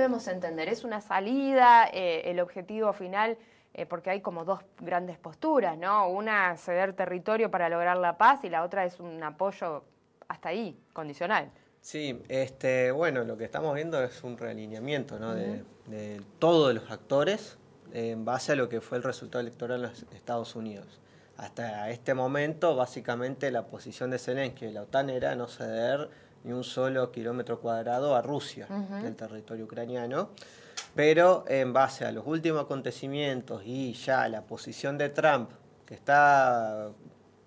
debemos entender? ¿Es una salida? Eh, ¿El objetivo final? Eh, porque hay como dos grandes posturas, ¿no? Una, ceder territorio para lograr la paz y la otra es un apoyo hasta ahí, condicional. Sí, este, bueno, lo que estamos viendo es un realineamiento de, todos los actores en base a lo que fue el resultado electoral en los Estados Unidos. Hasta este momento, básicamente, la posición de Zelensky y la OTAN era no ceder ni un solo kilómetro cuadrado a Rusia, el del territorio ucraniano. Pero en base a los últimos acontecimientos y ya la posición de Trump, que está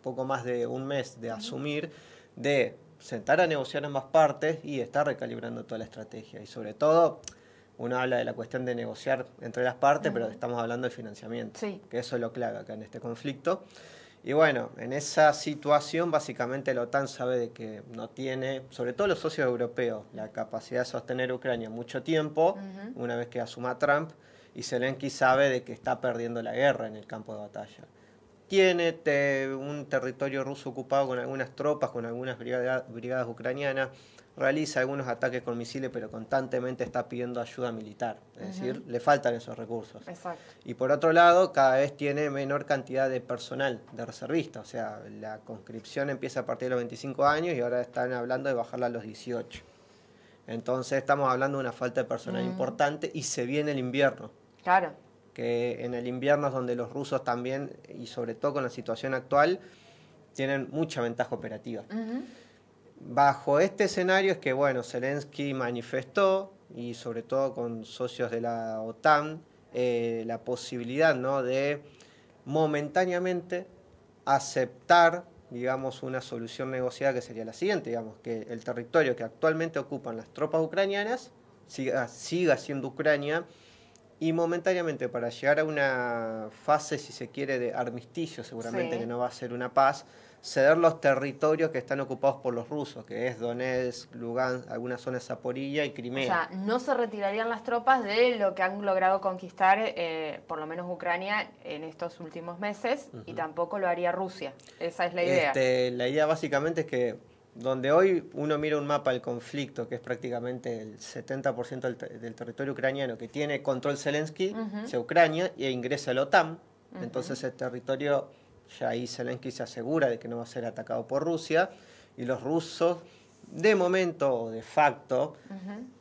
poco más de un mes de asumir, de sentar a negociar ambas partes y está recalibrando toda la estrategia. Y sobre todo, uno habla de la cuestión de negociar entre las partes, pero estamos hablando de financiamiento, que eso es lo clave acá en este conflicto. Y bueno, en esa situación básicamente la OTAN sabe de que no tiene, sobre todo los socios europeos, la capacidad de sostener Ucrania mucho tiempo, una vez que asuma Trump, y Zelensky sabe de que está perdiendo la guerra en el campo de batalla tiene un territorio ruso ocupado con algunas tropas, con algunas brigadas ucranianas, realiza algunos ataques con misiles, pero constantemente está pidiendo ayuda militar. Es decir, le faltan esos recursos. Exacto. Y por otro lado, cada vez tiene menor cantidad de personal, de reservistas. O sea, la conscripción empieza a partir de los 25 años y ahora están hablando de bajarla a los 18. Entonces estamos hablando de una falta de personal mm. importante y se viene el invierno. Claro que en el invierno es donde los rusos también, y sobre todo con la situación actual, tienen mucha ventaja operativa. Bajo este escenario es que, bueno, Zelensky manifestó, y sobre todo con socios de la OTAN, eh, la posibilidad ¿no? de momentáneamente aceptar, digamos, una solución negociada que sería la siguiente, digamos, que el territorio que actualmente ocupan las tropas ucranianas siga, siga siendo Ucrania, y momentáneamente, para llegar a una fase, si se quiere, de armisticio, seguramente que no va a ser una paz, ceder los territorios que están ocupados por los rusos, que es Donetsk, Lugansk, algunas zonas Zaporilla y Crimea. O sea, no se retirarían las tropas de lo que han logrado conquistar, eh, por lo menos Ucrania, en estos últimos meses, y tampoco lo haría Rusia. Esa es la idea. Este, la idea básicamente es que donde hoy uno mira un mapa del conflicto, que es prácticamente el 70% del, territorio ucraniano que tiene control Zelensky, se Ucrania e ingresa a la OTAN. Entonces el territorio, ya ahí Zelensky se asegura de que no va a ser atacado por Rusia y los rusos, de momento o de facto,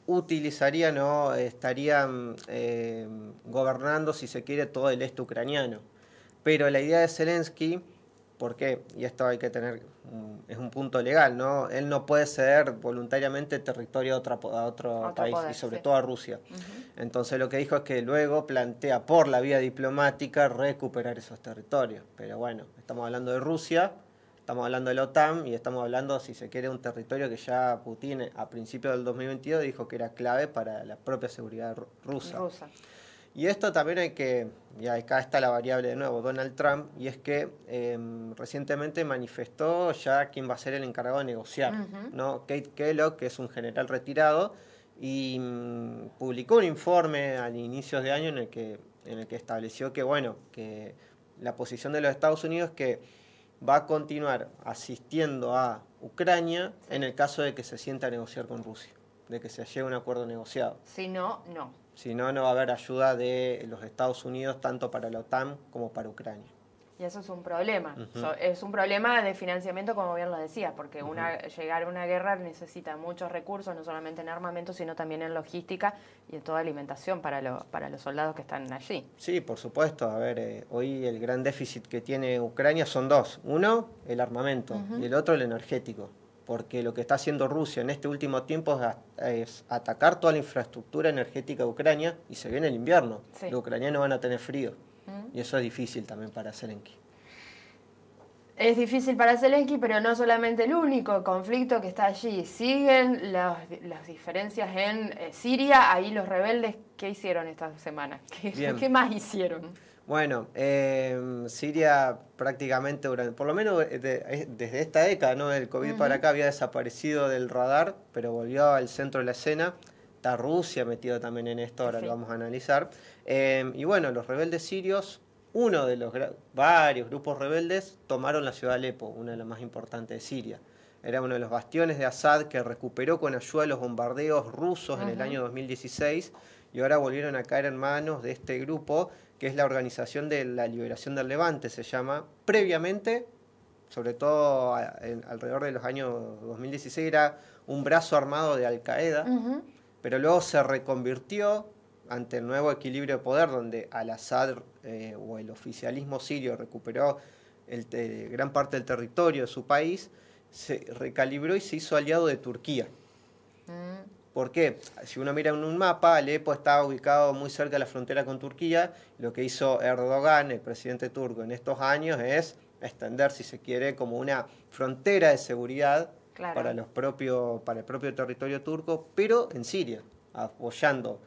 utilizarían o estarían eh, gobernando, si se quiere, todo el este ucraniano. Pero la idea de Zelensky ¿Por qué? y esto hay que tener, es un punto legal, ¿no? Él no puede ceder voluntariamente territorio a, a otro, país, y sobre todo a Rusia. Entonces lo que dijo es que luego plantea por la vía diplomática recuperar esos territorios. Pero bueno, estamos hablando de Rusia, estamos hablando de la OTAN y estamos hablando, si se quiere, un territorio que ya Putin a principios del 2022 dijo que era clave para la propia seguridad rusa. rusa. Y esto también hay que, y acá está la variable de nuevo, Donald Trump, y es que em, recientemente manifestó ya quién va a ser el encargado de negociar, ¿no? Kate Kellogg, que es un general retirado, y mm, publicó un informe al inicio de año en el que, en el que estableció que, bueno, que la posición de los Estados Unidos es que va a continuar asistiendo a Ucrania en el caso de que se sienta a negociar con Rusia de que se llegue a un acuerdo negociado. Si no, no. Si no, no va a haber ayuda de los Estados Unidos tanto para la OTAN como para Ucrania. Y eso es un problema. es un problema de financiamiento, como bien lo decías, porque una, llegar a una guerra necesita muchos recursos, no solamente en armamento, sino también en logística y en toda alimentación para, los para los soldados que están allí. Sí, por supuesto. A ver, eh, hoy el gran déficit que tiene Ucrania son dos. Uno, el armamento, y el otro, el energético porque lo que está haciendo Rusia en este último tiempo es, atacar toda la infraestructura energética de Ucrania y se viene el invierno. Los ucranianos van a tener frío y eso es difícil también para Zelensky. Es difícil para Zelensky, pero no solamente el único conflicto que está allí. Siguen las, las diferencias en eh, Siria, ahí los rebeldes, ¿qué hicieron esta semana? ¿qué más hicieron? Bueno, em, Siria prácticamente por lo menos eh, eh, desde esta década, ¿no? El COVID para acá había desaparecido del radar, pero volvió al centro de la escena. Está Rusia metida también en esto, ahora lo vamos a analizar. Em, y bueno, los rebeldes sirios, uno de los varios grupos rebeldes, tomaron la ciudad de Alepo, una de las más importantes de Siria. Era uno de los bastiones de Assad que recuperó con ayuda de los bombardeos rusos en el año 2016 y ahora volvieron a caer en manos de este grupo que es la Organización de la Liberación del Levante, se llama. Previamente, sobre todo alrededor de los años 2016, era un brazo armado de Al Qaeda, pero luego se reconvirtió ante el nuevo equilibrio de poder, donde Al-Assad eh, o el oficialismo sirio recuperó gran parte del territorio de su país, se recalibró y se hizo aliado de Turquía. Porque Si uno mira en un mapa, Alepo está ubicado muy cerca de la frontera con Turquía. Lo que hizo Erdogan, el presidente turco, en estos años es extender, si se quiere, como una frontera de seguridad para, los propios, para el propio territorio turco, pero en Siria, apoyando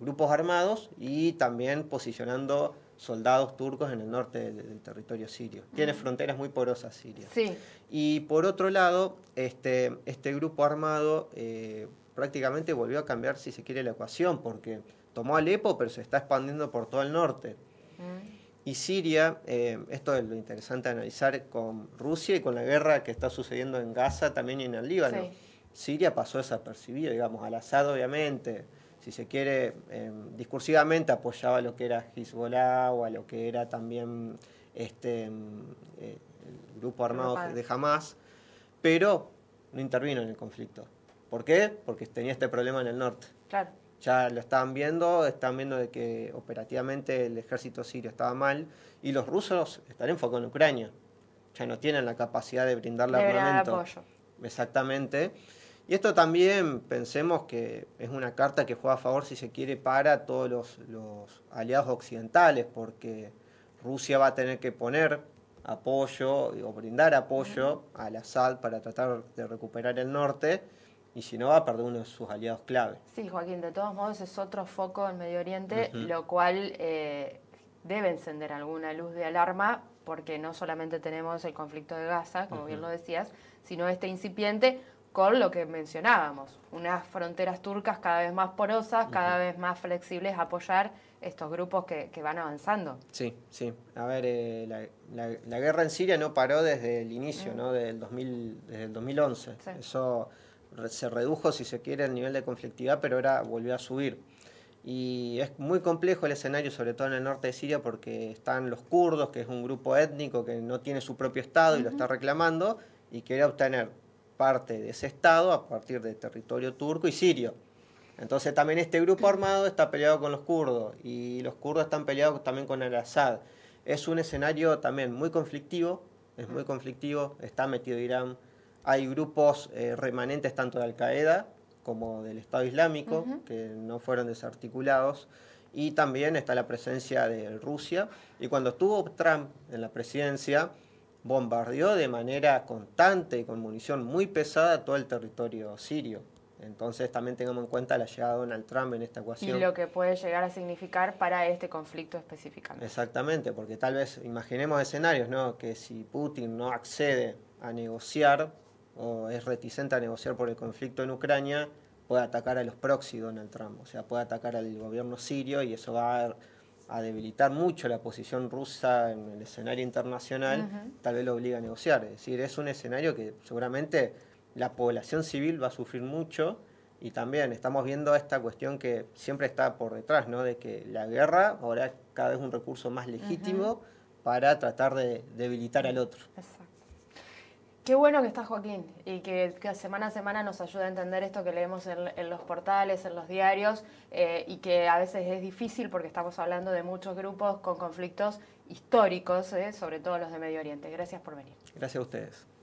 grupos armados y también posicionando soldados turcos en el norte del, territorio sirio. Tiene fronteras muy porosas Siria. Y por otro lado, este, este grupo armado eh, prácticamente volvió a cambiar, si se quiere, la ecuación, porque tomó Alepo, pero se está expandiendo por todo el norte. Mm. Y Siria, eh, esto es lo interesante analizar con Rusia y con la guerra que está sucediendo en Gaza también y en el Líbano. Siria pasó desapercibida, digamos, al Assad obviamente, si se quiere, em, discursivamente apoyaba lo que era Hezbollah o a lo que era también este, em, eh, el grupo armado de Hamas, pero no intervino en el conflicto. ¿Por qué? Porque tenía este problema en el norte. Claro. Ya lo estaban viendo, estaban viendo de que operativamente el ejército sirio estaba mal y los rusos están enfocados en Ucrania. Ya no tienen la capacidad de brindarle de Apoyo. Exactamente. Y esto también pensemos que es una carta que juega a favor, si se quiere, para todos los, aliados occidentales, porque Rusia va a tener que poner apoyo o brindar apoyo a la al para tratar de recuperar el norte y si no va a perder uno de sus aliados clave. Sí, Joaquín, de todos modos es otro foco en Medio Oriente, lo cual eh, debe encender alguna luz de alarma, porque no solamente tenemos el conflicto de Gaza, como bien lo decías, sino este incipiente con lo que mencionábamos, unas fronteras turcas cada vez más porosas, cada vez más flexibles, a apoyar estos grupos que, van avanzando. Sí, sí. A ver, eh, la, guerra en Siria no paró desde el inicio, mm. ¿no? Desde el, 2000, desde el 2011. Eso se redujo, si se quiere, el nivel de conflictividad, pero ahora volvió a subir. Y es muy complejo el escenario, sobre todo en el norte de Siria, porque están los kurdos, que es un grupo étnico que no tiene su propio Estado y lo está reclamando, y quiere obtener parte de ese Estado a partir de territorio turco y sirio. Entonces también este grupo armado está peleado con los kurdos y los kurdos están peleados también con el Assad. Es un escenario también muy conflictivo, es muy conflictivo, está metido Irán, hay grupos eh, remanentes tanto de Al Qaeda como del Estado Islámico que no fueron desarticulados. Y también está la presencia de Rusia. Y cuando estuvo Trump en la presidencia, bombardeó de manera constante y con munición muy pesada todo el territorio sirio. Entonces también tengamos en cuenta la llegada de Donald Trump en esta ecuación. Y lo que puede llegar a significar para este conflicto específicamente. Exactamente, porque tal vez imaginemos escenarios, ¿no? Que si Putin no accede a negociar o es reticente a negociar por el conflicto en Ucrania, puede atacar a los en Donald Trump, o sea, puede atacar al gobierno sirio y eso va a, debilitar mucho la posición rusa en el escenario internacional, tal vez lo obliga a negociar. Es decir, es un escenario que seguramente la población civil va a sufrir mucho y también estamos viendo esta cuestión que siempre está por detrás, ¿no? De que la guerra ahora es cada vez un recurso más legítimo para tratar de debilitar al otro. Qué bueno que está Joaquín y que, semana a semana nos ayuda a entender esto que leemos en, los portales, en los diarios eh, y que a veces es difícil porque estamos hablando de muchos grupos con conflictos históricos, eh, sobre todo los de Medio Oriente. Gracias por venir. Gracias a ustedes.